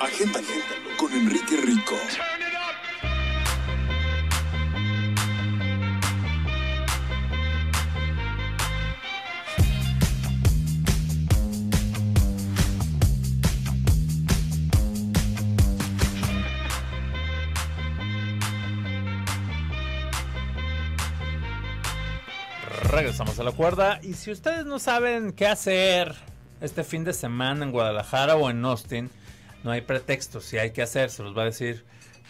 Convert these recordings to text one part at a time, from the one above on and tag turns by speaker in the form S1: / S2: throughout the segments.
S1: Agenda, agenda con Enrique Rico.
S2: Regresamos a la cuerda y si ustedes no saben qué hacer este fin de semana en Guadalajara o en Austin, no hay pretextos, si hay que hacer, se los va a decir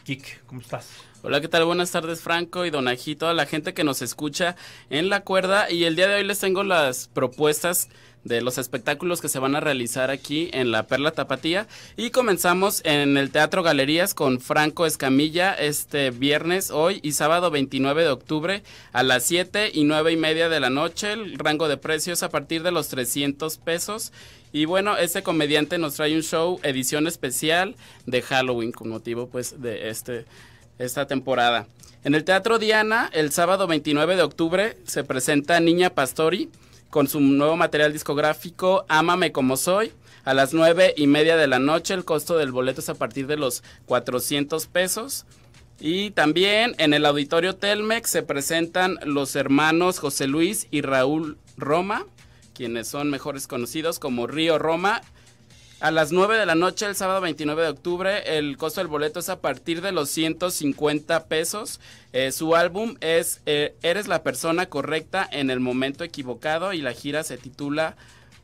S2: Kik, ¿cómo estás?
S3: Hola, ¿qué tal? Buenas tardes, Franco y Donají, toda la gente que nos escucha en la cuerda. Y el día de hoy les tengo las propuestas de los espectáculos que se van a realizar aquí en la Perla Tapatía. Y comenzamos en el Teatro Galerías con Franco Escamilla este viernes, hoy y sábado 29 de octubre a las 7 y 9 y media de la noche. El rango de precios a partir de los 300 pesos. Y bueno, este comediante nos trae un show edición especial de Halloween con motivo pues de este esta temporada. En el Teatro Diana, el sábado 29 de octubre se presenta Niña Pastori con su nuevo material discográfico Ámame como soy. A las nueve y media de la noche el costo del boleto es a partir de los 400 pesos. Y también en el auditorio Telmex se presentan los hermanos José Luis y Raúl Roma quienes son mejores conocidos como Río Roma. A las 9 de la noche, el sábado 29 de octubre, el costo del boleto es a partir de los 150 pesos. Eh, su álbum es eh, Eres la persona correcta en el momento equivocado y la gira se titula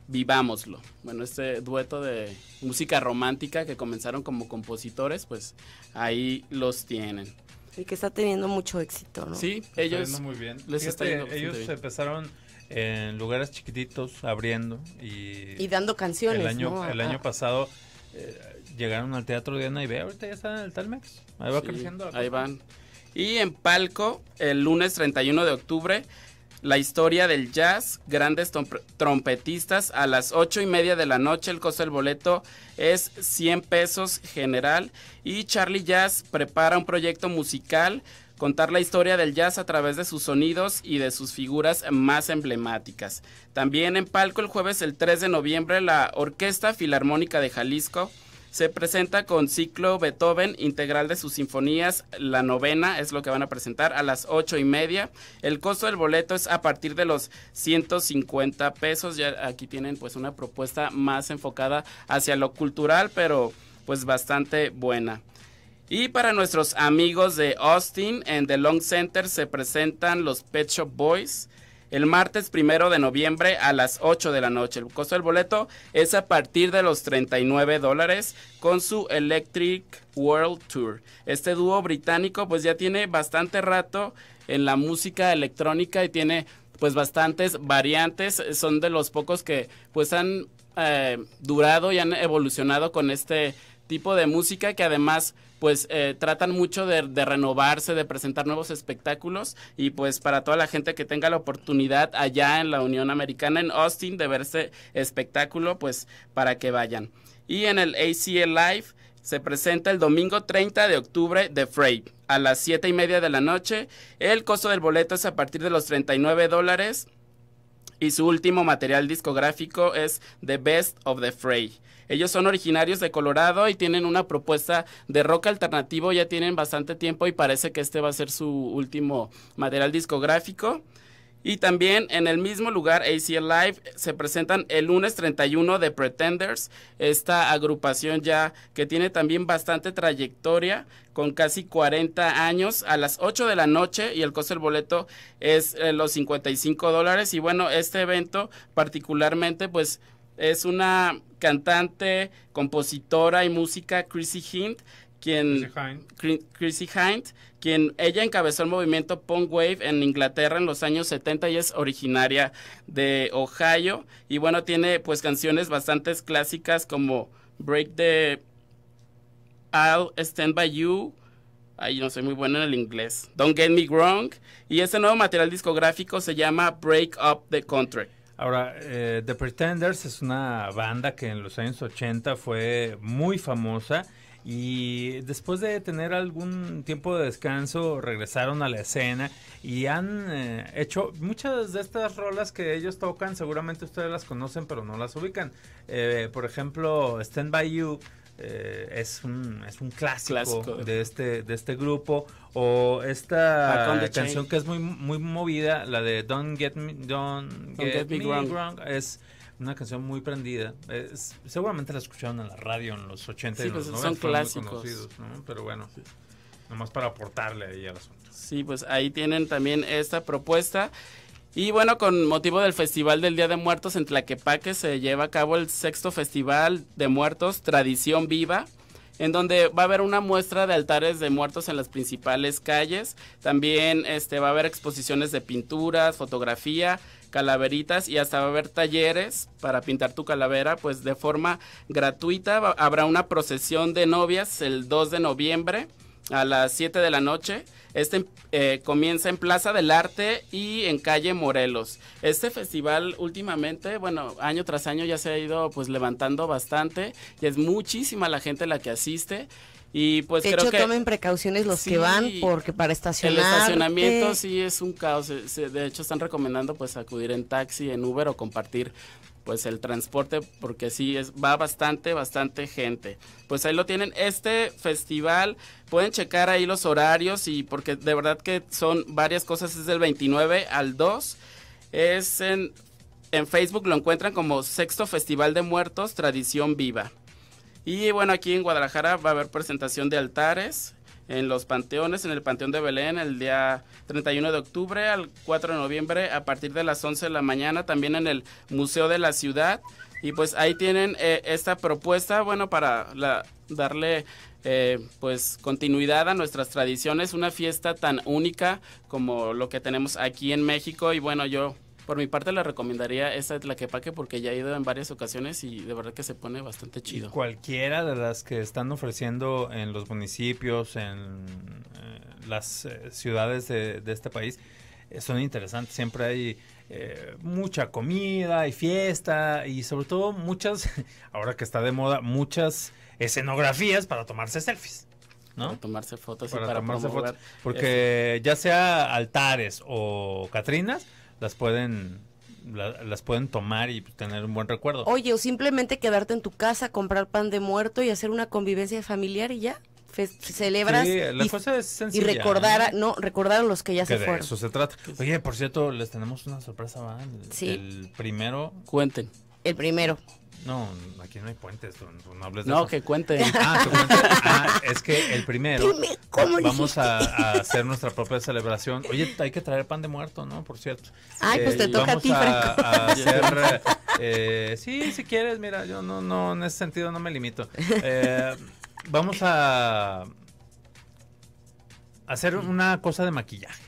S3: Vivámoslo. Bueno, este dueto de música romántica que comenzaron como compositores, pues ahí los tienen.
S1: Y que está teniendo mucho éxito, ¿no? Sí, ellos. muy bien. ellos
S2: empezaron en lugares chiquititos abriendo y, dando canciones. El año, el año ah. pasado eh, llegaron al Teatro Diana y ve, ahorita
S1: ya está en el Telmex.
S2: Ahí va creciendo. Ahí
S3: van. Y en Palco, el lunes 31 de octubre, la historia del jazz, grandes trompetistas, a las 8 y media de la noche el costo del boleto es 100 pesos general y Charlie Jazz prepara un proyecto musical contar la historia del jazz a través de sus sonidos y de sus figuras más emblemáticas. También en Palco el jueves el 3 de noviembre la Orquesta Filarmónica de Jalisco se presenta con ciclo Beethoven integral de sus sinfonías. La novena es lo que van a presentar a las ocho y media. El costo del boleto es a partir de los 150 pesos. Ya aquí tienen pues una propuesta más enfocada hacia lo cultural, pero pues bastante buena. Y para nuestros amigos de Austin, en The Long Center se presentan los Pet Shop Boys el martes primero de noviembre a las 8 de la noche. El costo del boleto es a partir de los 39 dólares con su Electric World Tour. Este dúo británico pues ya tiene bastante rato en la música electrónica y tiene pues bastantes variantes. Son de los pocos que pues han eh, durado y han evolucionado con este tipo de música que además pues eh, tratan mucho de, renovarse, de presentar nuevos espectáculos y pues para toda la gente que tenga la oportunidad allá en la Unión Americana, en Austin, de verse este espectáculo, pues para que vayan. Y en el ACL Live se presenta el domingo 30 de octubre de Freight a las 7 y media de la noche. El costo del boleto es a partir de los 39 dólares y su último material discográfico es The Best of the Fray. Ellos son originarios de Colorado y tienen una propuesta de rock alternativo, ya tienen bastante tiempo y parece que este va a ser su último material discográfico. Y también en el mismo lugar, ACL Live, se presentan el lunes 31 de Pretenders, esta agrupación ya que tiene también bastante trayectoria, con casi 40 años, a las 8 de la noche y el costo del boleto es eh, los 55 dólares. Y bueno, este evento particularmente pues es una cantante, compositora y música, Chrissy Hint, quien Chrissy Hind, quien ella encabezó el movimiento punk wave en Inglaterra en los años 70 y es originaria de Ohio y bueno, tiene pues canciones bastante clásicas como Break the I'll Stand by You Ay, no soy muy bueno en el inglés. Don't get me wrong. Y este nuevo material discográfico se llama Break Up the Country.
S2: Ahora, eh, The Pretenders es una banda que en los años 80 fue muy famosa y después de tener algún tiempo de descanso regresaron a la escena y han eh, hecho muchas de estas rolas que ellos tocan, seguramente ustedes las conocen pero no las ubican. Eh, por ejemplo, Stand By You. Eh, es, un, es un clásico, de este de este grupo o esta canción que es muy muy movida la de Don't Get Me Don't, Get, Get, Me, Wrong. wrong es una canción muy prendida. Es, seguramente la escucharon en la radio en los 80 y pues, los 90. Son clásicos.
S3: Pero bueno, nomás para aportarle ahí al asunto. Sí, pues ahí tienen también esta propuesta. Y bueno, con motivo del Festival del Día de Muertos en Tlaquepaque se lleva a cabo el sexto Festival de Muertos Tradición Viva en donde va a haber una muestra de altares de muertos en las principales calles. También este, va a haber exposiciones de pinturas, fotografía calaveritas y hasta va a haber talleres para pintar tu calavera pues de forma gratuita. Habrá una procesión de novias el 2 de noviembre a las 7 de la noche. Este eh, comienza en Plaza del Arte y en Calle Morelos. Este festival últimamente, bueno, año tras año ya se ha ido pues levantando bastante y es muchísima la gente la que asiste. Y pues de hecho, tomen
S1: precauciones los que van porque para estacionar. El estacionamiento
S3: sí es un caos. De hecho, están recomendando pues acudir en taxi, en Uber o compartir pues el transporte porque sí es va bastante bastante gente pues ahí lo tienen este festival pueden checar ahí los horarios y porque de verdad que son varias cosas es del 29 al 2 es en en Facebook lo encuentran como Sexto Festival de Muertos Tradición Viva y bueno aquí en Guadalajara va a haber presentación de altares en los panteones, en el Panteón de Belén el día 31 de octubre al 4 de noviembre a partir de las 11 de la mañana, también en el Museo de la Ciudad. Y pues ahí tienen eh, esta propuesta, bueno, para darle eh, pues continuidad a nuestras tradiciones, una fiesta tan única como lo que tenemos aquí en México. Y bueno, yo por mi parte, la recomendaría esta de paque porque ya he ido en varias ocasiones y de verdad que se pone bastante chido.
S2: cualquiera de las que están ofreciendo en los municipios, en eh, las eh, ciudades de, este país, eh, son interesantes. Siempre hay. mucha comida y fiesta y sobre todo muchas, ahora que está de moda, muchas escenografías para tomarse selfies. ¿no? Para tomarse fotos y para tomarse promover. Fotos, porque ya sea altares o Catrinas, las pueden las pueden tomar y tener un buen recuerdo. Oye, o
S1: simplemente quedarte en tu casa, comprar pan de muerto y hacer una convivencia familiar y ya. celebras y, cosa recordar a, ¿eh? no recordar los que ya se fueron. eso
S2: se trata. Oye, por cierto, les tenemos una sorpresa, ¿verdad? el primero.
S3: Cuenten.
S1: El primero.
S2: No, aquí no hay puentes, no, hables de No, que cuente. Ah, que cuente. Ah, es que el primero vamos a, hacer nuestra propia celebración. Oye, hay que traer pan de muerto, ¿no? Por cierto. Ay, pues te eh, toca a ti, Franco. A, hacer, eh, sí, si quieres, mira, yo no, no, en ese sentido no me limito. Eh, vamos a hacer una cosa de maquillaje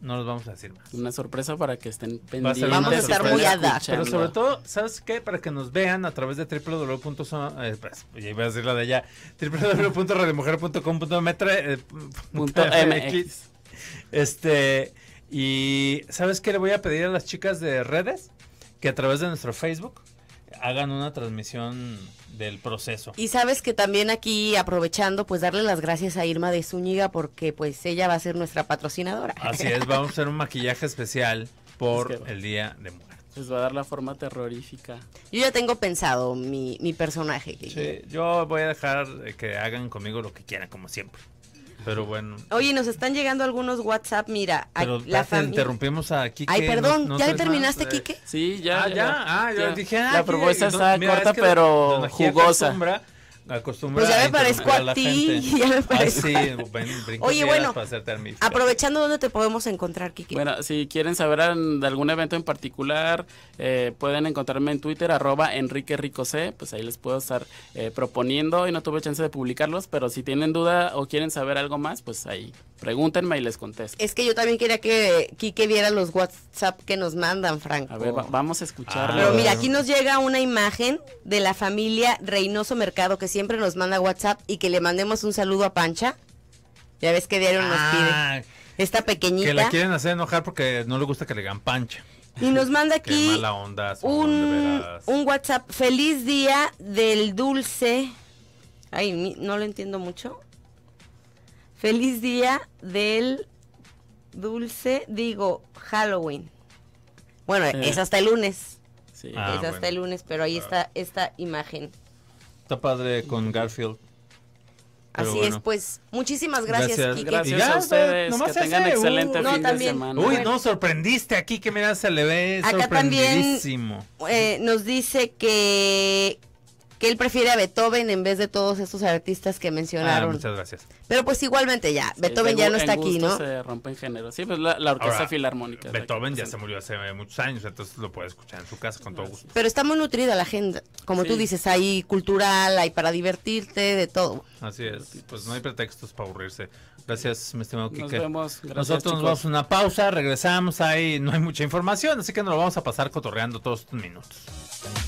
S2: no los vamos a decir más. Una
S3: sorpresa para que estén
S2: pendientes. Vamos a estar muy adaptados. Pero sobre todo, ¿sabes qué? Para que nos vean a través de www.son... Eh, pues, iba a decir la de allá. www.redemujer.com.mx. Eh, este... Y ¿sabes qué le voy a pedir a las chicas de redes? Que a través de nuestro Facebook hagan una transmisión del proceso. Y
S1: sabes que también aquí aprovechando, pues darle las gracias a Irma de Zúñiga porque pues ella va a ser nuestra patrocinadora. Así es,
S2: vamos a hacer un maquillaje especial por el Día de muerte
S3: Les va a dar la forma terrorífica.
S1: Yo ya tengo pensado mi, mi personaje.
S2: sí, yo voy a dejar eh, que hagan conmigo lo que quieran, como siempre.
S1: Pero bueno. Oye, nos están llegando algunos WhatsApp, mira. Pero la interrumpimos a
S2: Kike. Ay, perdón, ¿ya terminaste,
S3: Kike? Sí, ya, ah, ya, Ah, ya, dije, ah, La propuesta está corta,
S2: es que pero jugosa. Acostumbrar pues ya me parezco a, ti. Ya me ah, parezco.
S1: sí, Oye, bueno, aprovechando dónde te podemos encontrar, Kiki. Bueno,
S3: si quieren saber de algún evento en particular, eh, pueden encontrarme en Twitter, arroba Enrique Rico C. Pues ahí les puedo estar eh, proponiendo y no tuve chance de publicarlos, pero si tienen duda o quieren saber algo más, pues ahí pregúntenme y les contesto.
S1: Es que yo también quería que Kike viera los WhatsApp que nos mandan, Franco. A ver,
S3: vamos a escucharlo. pero mira, aquí ah.
S1: nos llega una imagen de la familia Reynoso Mercado que sí siempre nos manda WhatsApp y que le mandemos un saludo a Pancha. Ya ves que dieron nos ah, pide. Esta pequeñita. Que la quieren
S2: hacer enojar porque no le gusta que le digan Pancha.
S1: Y nos manda aquí la
S2: onda, un,
S1: WhatsApp. Feliz día del dulce. Ay, no lo entiendo mucho. Feliz día del dulce, digo, Halloween. Bueno, eh. es hasta el lunes. Sí. Ah, es hasta el lunes, pero ahí ah. está esta imagen.
S2: Está padre con Garfield.
S1: Así es, pues muchísimas gracias, gracias. Gracias a ustedes, que tengan excelente fin de semana. Uy, no,
S2: sorprendiste aquí, que mira, se le ve Acá También,
S1: eh, nos dice que, que él prefiere a Beethoven en vez de todos estos artistas que mencionaron. Ah, muchas gracias. Pero pues igualmente ya, Beethoven ya no está aquí, ¿no?
S3: se rompe en género. Sí, pues la, Orquesta Filarmónica. Beethoven
S2: ya se murió hace muchos años, entonces lo puede escuchar en su casa con todo gusto.
S1: Pero está muy nutrida la agenda, como tú dices, hay cultural, hay para divertirte, de todo.
S2: Así es, pues no hay pretextos para aburrirse. Gracias, mi estimado Kike. Nos vemos. Nosotros nos vamos a una pausa, regresamos, ahí no hay mucha información, así que nos lo vamos a pasar cotorreando todos estos minutos.